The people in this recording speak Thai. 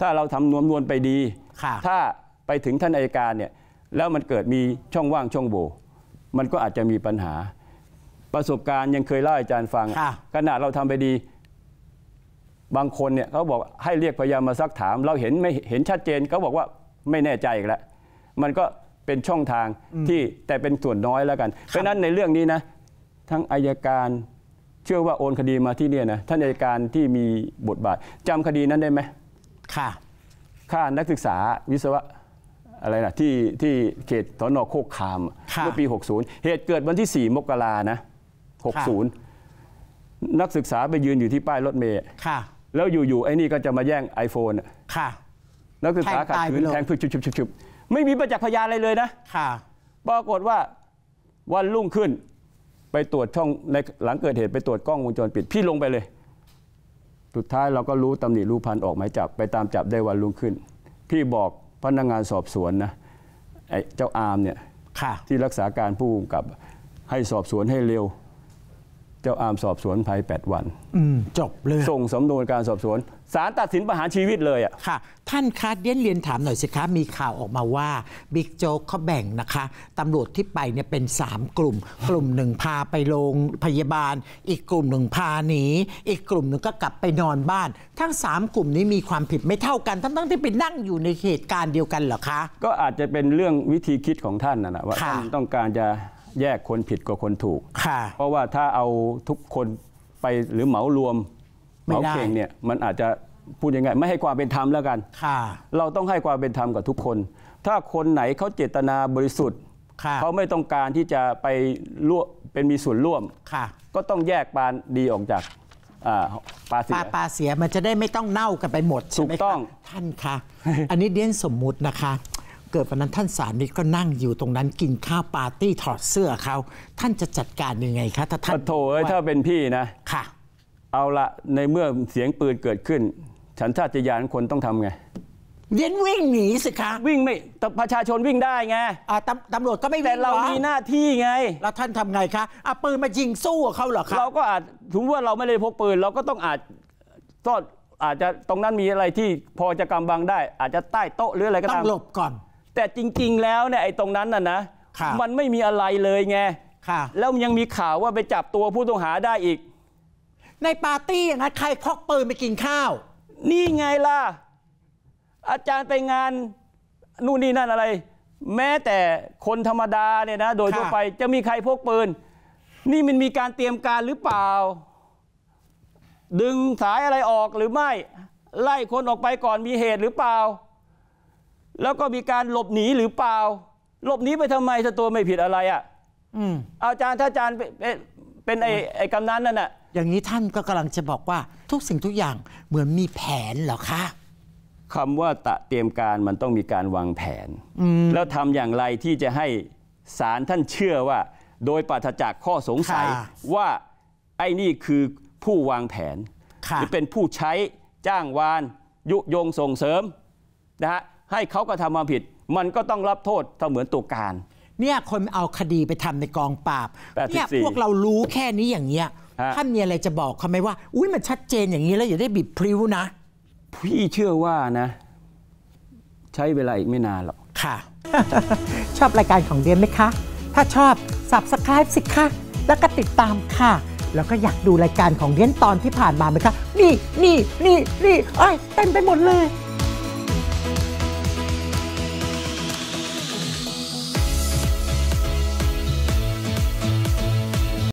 ถ้าเราทำนวมนวลไปดี ถ้าไปถึงท่านอายการเนี่ยแล้วมันเกิดมีช่องว่างช่องโหว่มันก็อาจจะมีปัญหา ประสบการณ์ยังเคยเล่าอาจารย์ฟัง ขณะเราทำไปดี บางคนเนี่ยเขาบอกให้เรียกพยายามมาซักถาม เราเห็นไม่เห็นชัดเจนเขาบอกว่าไม่แน่ใจอีกแล้ว มันก็เป็นช่องทางที่แต่เป็นส่วนน้อยแล้วกัน เพราะนั้นในเรื่องนี้นะทั้งอายการเชื่อว่าโอนคดีมาที่เนี่ยนะท่านอายการที่มีบทบาทจำคดีนั้นได้ไหมค่ะ ค่านักศึกษาวิศวะอะไรนะที่ที่เขตสนอโคกคาม เมื่อปี 60 เหตุเกิดวันที่ 4 มกรานะ60 นักศึกษาไปยืนอยู่ที่ป้ายรถเมล์แล้วอยู่ๆไอ้นี่ก็จะมาแย่ง iPhone ค่ะนักศึกษาขัดขืนแทงพึกชุบๆๆ ไม่มีประจักษ์พยานอะไรเลยนะค่ะปรากฏว่าวันรุ่งขึ้นไปตรวจช่องในหลังเกิดเหตุไปตรวจกล้องวงจรปิดพี่ลงไปเลยสุดท้ายเราก็รู้ตำหนิรู้พันออกหมายจับ ไปตามจับได้วันรุ่งขึ้น พี่บอกพนักงานสอบสวนนะไอ้เจ้าอาร์มเนี่ยที่รักษาการผู้กกับให้สอบสวนให้เร็วเจ้าอามสอบสวนภายแปดวันจบเลยส่งสำนวนการสอบสวน สารตัดสินประหารชีวิตเลยอ่ะค่ะ ท่านคะเดียนเรียนถามหน่อยสิคะมีข่าวออกมาว่าบิ๊กโจ๊กเขาแบ่งนะคะตำรวจที่ไปเนี่ยเป็น 3 กลุ่ม กลุ่มหนึ่งพาไปโรงพยาบาล อีกกลุ่มหนึ่งพาหนีอีกกลุ่มหนึ่งก็กลับไปนอนบ้าน ทั้ง 3 กลุ่มนี้มีความผิดไม่เท่ากันทั้งทที่ไปนั่งอยู่ในเหตุการณ์เดียวกันเหรอคะก็อาจจะเป็นเรื่องวิธีคิดของท่านนะนะว่าท่านต้องการจะแยกคนผิดกับคนถูกค่ะ เพราะว่าถ้าเอาทุกคนไปหรือเหมารวมเหมาเข่งเนี่ยมันอาจจะพูดยังไง ไม่ให้ความเป็นธรรมแล้วกันค่ะ เราต้องให้ความเป็นธรรมกับทุกคน ถ้าคนไหนเขาเจตนาบริสุทธิ์เขาไม่ต้องการที่จะไปร่วมเป็นมีส่วนร่วมก็ต้องแยกปานดีออกจากปลาเสียปลาเสียมันจะได้ไม่ต้องเน่ากันไปหมดถูกต้องท่านคะอันนี้เดียนสมมุตินะคะเกิดวันนั้น ท่านสานิตก็นั่งอยู่ตรงนั้นกินข้าวปาร์ตี้ถอดเสื้อเขา ท่านจะจัดการยังไงคะ ถ้าท่านโถเอ้ยถ้าเป็นพี่นะค่ะเอาละในเมื่อเสียงปืนเกิดขึ้น ฉันชาติยานคนต้องทำไงเยียนวิ่งหนีสิคะ วิ่งไม่ประชาชนวิ่งได้ไงอ่าตำรวจก็ไม่แต่เรามีหน้าที่ไง แล้วท่านทำไงคะเอาปืนมายิงสู้เขาเหรอคะเราก็อาจถึงว่าเราไม่ได้พกปืนเราก็ต้องอาจซ่อนอาจจะตรงนั้นมีอะไรที่พอจะกำบังได้ อาจจะใต้โต๊ะหรืออะไรก็ตามต้องหลบก่อนแต่จริงๆ แล้วเนี่ยไอ้ตรงนั้นน่ะนะ มันไม่มีอะไรเลยไงแล้วยังมีข่าวว่าไปจับตัวผู้ต้องหาได้อีก ในปาร์ตี้นะ้ใครพกปืนไปกินข้าว นี่ไงล่ะอาจารย์ไปงานนู่นนี่นั่นอะไร แม้แต่คนธรรมดาเนี่ยนะโดยทั่วไปจะมีใครพกปืนนี่มันมีการเตรียมการหรือเปล่า ดึงสายอะไรออกหรือไม่ ไล่คนออกไปก่อนมีเหตุหรือเปล่าแล้วก็มีการหลบหนีหรือเปล่า หลบหนีไปทำไม ถ้าตัวไม่ผิดอะไรอ่ะอาจารย์ถ้าอาจารย์ เป็นไอ้ไอ้กำนันนั่นน่ะอย่างนี้ท่านก็กำลังจะบอกว่า ทุกสิ่งทุกอย่างเหมือนมีแผนเหรอคะ คำว่าตะเตรียมการมันต้องมีการวางแผนแล้วทำอย่างไรที่จะให้ศาลท่านเชื่อว่า โดยปราศจากข้อสงสัยว่าไอ้นี่คือผู้วางแผนหรือเป็นผู้ใช้จ้างวาน ยุยงส่งเสริม นะฮะให้เขากระทำความผิด มันก็ต้องรับโทษเหมือนตัวการ เนี่ยคนเอาคดีไปทำในกองปราบเนี่ยพวกเรารู้แค่นี้อย่างเงี้ยท่านมีอะไรจะบอกเขาไหมว่า อุ้ยมันชัดเจนอย่างนี้แล้ว อย่าได้บิดพลิ้วนะ พี่เชื่อว่านะ ใช้เวลาอีกไม่นานหรอกค่ะ ชอบรายการของเดียนไหมคะ ถ้าชอบ subscribe สิคะแล้วก็ติดตามค่ะแล้วก็อยากดูรายการของเดียนตอนที่ผ่านมาไหมคะนี่นี่นี่นี่ไอ้เต็มไปหมดเลย